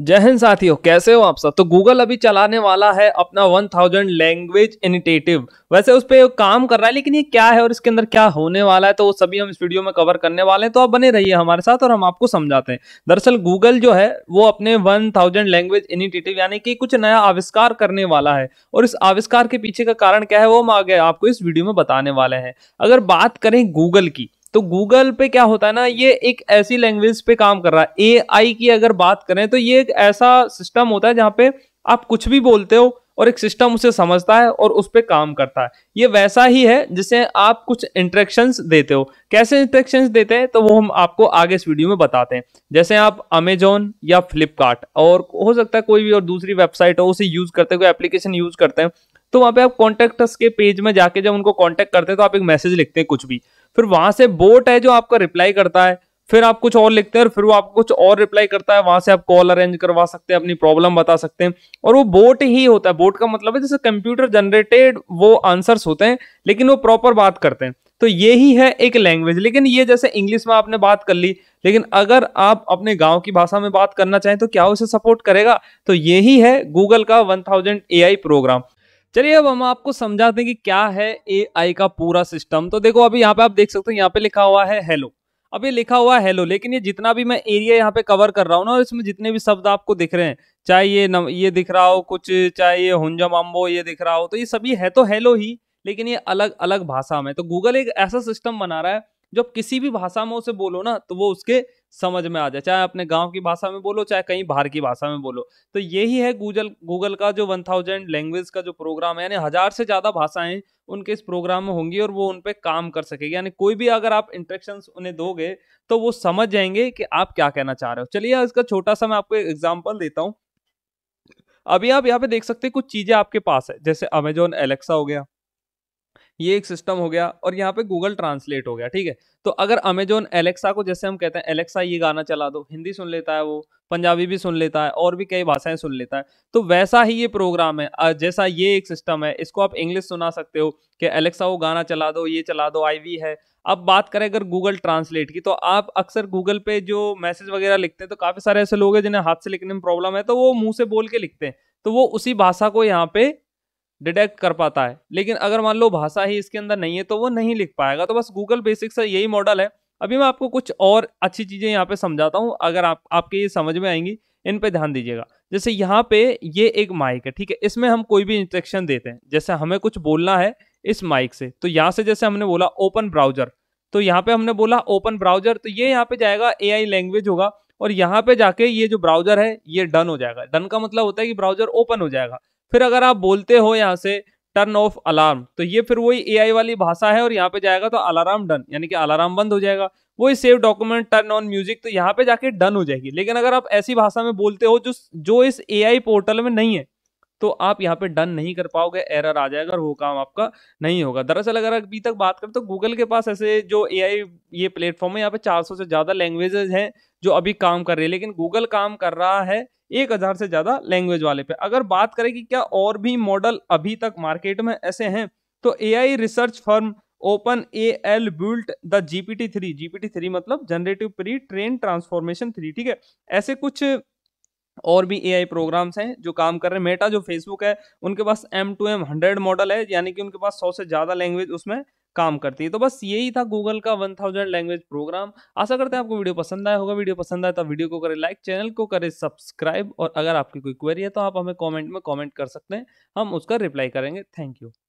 जय हिंद साथियों कैसे हो आप सब तो गूगल अभी चलाने वाला है अपना 1000 लैंग्वेज इनिटेटिव वैसे उस पर काम कर रहा है लेकिन ये क्या है और इसके अंदर क्या होने वाला है तो वो सभी हम इस वीडियो में कवर करने वाले हैं तो आप बने रहिए हमारे साथ और हम आपको समझाते हैं दरअसल गूगल जो है वो अपने थाउजेंड लैंग्वेज इनिटेटिव यानी कि कुछ नया आविष्कार करने वाला है और इस आविष्कार के पीछे का कारण क्या है वो हम आगे आपको इस वीडियो में बताने वाले हैं अगर बात करें गूगल की तो गूगल पे क्या होता है ना ये एक ऐसी लैंग्वेज पे काम कर रहा है एआई की अगर बात करें तो ये एक ऐसा सिस्टम होता है जहाँ पे आप कुछ भी बोलते हो और एक सिस्टम उसे समझता है और उस पर काम करता है ये वैसा ही है जिसे आप कुछ इंट्रेक्शंस देते हो कैसे इंट्रेक्शंस देते हैं तो वो हम आपको आगे इस वीडियो में बताते हैं जैसे आप अमेजोन या फ्लिपकार्ट और हो सकता है कोई भी और दूसरी वेबसाइट हो उसे यूज़ करते हैं कोई एप्लीकेशन यूज़ करते हैं तो वहाँ पे आप कॉन्टेक्ट के पेज में जाके जब उनको कॉन्टैक्ट करते हैं तो आप एक मैसेज लिखते हैं कुछ भी फिर वहां से बोट है जो आपका रिप्लाई करता है फिर आप कुछ और लिखते हैं और फिर वो आपको कुछ और रिप्लाई करता है वहां से आप कॉल अरेंज करवा सकते हैं अपनी प्रॉब्लम बता सकते हैं और वो बोट ही होता है बोट का मतलब है जैसे कंप्यूटर जनरेटेड वो आंसर्स होते हैं लेकिन वो प्रॉपर बात करते हैं तो ये ही है एक लैंग्वेज लेकिन ये जैसे इंग्लिश में आपने बात कर ली लेकिन अगर आप अपने गांव की भाषा में बात करना चाहें तो क्या उसे सपोर्ट करेगा तो यही है गूगल का वन थाउजेंड प्रोग्राम चलिए अब हम आपको समझाते हैं कि क्या है एआई का पूरा सिस्टम तो देखो अभी यहाँ पे आप देख सकते हो यहाँ पे लिखा हुआ है हेलो अभी लिखा हुआ है हेलो लेकिन ये जितना भी मैं एरिया यहाँ पे कवर कर रहा हूँ ना और इसमें जितने भी शब्द आपको दिख रहे हैं चाहे ये नम, ये दिख रहा हो कुछ चाहे ये हुंजा अम्बो ये दिख रहा हो तो ये सभी है तो हेलो ही लेकिन ये अलग अलग भाषा में तो गूगल एक ऐसा सिस्टम बना रहा है जब किसी भी भाषा में उसे बोलो ना तो वो उसके समझ में आ जाए चाहे अपने गांव की भाषा में बोलो चाहे कहीं बाहर की भाषा में बोलो तो यही है गूगल गूगल का जो वन थाउजेंड लैंग्वेज का जो प्रोग्राम है यानी हज़ार से ज़्यादा भाषाएं उनके इस प्रोग्राम में होंगी और वो उन पर काम कर सकेगी यानी कोई भी अगर आप इंट्रेक्शन उन्हें दोगे तो वो समझ जाएंगे कि आप क्या कहना चाह रहे हो चलिए इसका छोटा सा मैं आपको एग्जाम्पल देता हूँ अभी आप यहाँ पे देख सकते हैं कुछ चीज़ें आपके पास है जैसे अमेजोन एलेक्सा हो गया ये एक सिस्टम हो गया और यहाँ पे गूगल ट्रांसलेट हो गया ठीक है तो अगर अमेजोन एलेक्सा को जैसे हम कहते हैं एलेक्सा ये गाना चला दो हिंदी सुन लेता है वो पंजाबी भी सुन लेता है और भी कई भाषाएं सुन लेता है तो वैसा ही ये प्रोग्राम है जैसा ये एक सिस्टम है इसको आप इंग्लिश सुना सकते हो कि एलेक्सा वो गाना चला दो ये चला दो आईवी है अब बात करें अगर गूगल ट्रांसलेट की तो आप अक्सर गूगल पे जो मैसेज वगैरह लिखते हैं तो काफ़ी सारे ऐसे लोग हैं जिन्हें हाथ से लिखने में प्रॉब्लम है तो वो मुंह से बोल के लिखते हैं तो वो उसी भाषा को यहाँ पे डिटेक्ट कर पाता है लेकिन अगर मान लो भाषा ही इसके अंदर नहीं है तो वो नहीं लिख पाएगा तो बस गूगल बेसिक है यही मॉडल है अभी मैं आपको कुछ और अच्छी चीज़ें यहाँ पे समझाता हूँ अगर आप आपके ये समझ में आएंगी इन पे ध्यान दीजिएगा जैसे यहाँ पे ये एक माइक है ठीक है इसमें हम कोई भी इंस्ट्रक्शन देते हैं जैसे हमें कुछ बोलना है इस माइक से तो यहाँ से जैसे हमने बोला ओपन ब्राउजर तो यहाँ पे हमने बोला ओपन ब्राउजर तो ये यहाँ पे जाएगा ए लैंग्वेज होगा और यहाँ पे जाके ये जो ब्राउजर है ये डन हो जाएगा डन का मतलब होता है कि ब्राउजर ओपन हो जाएगा फिर अगर आप बोलते हो यहाँ से टर्न ऑफ अलार्म तो ये फिर वही ए वाली भाषा है और यहाँ पे जाएगा तो अलार्म डन यानी कि अलार्म बंद हो जाएगा वही save document turn on music तो यहाँ पे जाके डन हो जाएगी लेकिन अगर आप ऐसी भाषा में बोलते हो जो जो इस ए पोर्टल में नहीं है तो आप यहाँ पे डन नहीं कर पाओगे एरर आ जाएगा और वो काम आपका नहीं होगा दरअसल अगर अभी तक बात करें तो गूगल के पास ऐसे जो ए ये प्लेटफॉर्म है यहाँ पे 400 से ज़्यादा लैंग्वेजेज हैं जो अभी काम कर रही है लेकिन गूगल काम कर रहा है एक हज़ार से ज़्यादा लैंग्वेज वाले पे अगर बात करें कि क्या और भी मॉडल अभी तक मार्केट में ऐसे हैं तो AI research firm open A L built the GPT three GPT three मतलब generative pre train transformation three ठीक है ऐसे कुछ और भी एआई प्रोग्राम्स हैं जो काम कर रहे हैं मेटा जो फेसबुक है उनके पास M two M hundred model है यानी कि उनके पास सौ से ज़्यादा लैंग्वेज उसमें काम करती है तो बस यही था गूगल का 1000 लैंग्वेज प्रोग्राम आशा करते हैं आपको वीडियो पसंद आया होगा वीडियो पसंद आया तो वीडियो को करें लाइक चैनल को करें सब्सक्राइब और अगर आपकी कोई क्वेरी है तो आप हमें कॉमेंट में कॉमेंट कर सकते हैं हम उसका रिप्लाई करेंगे थैंक यू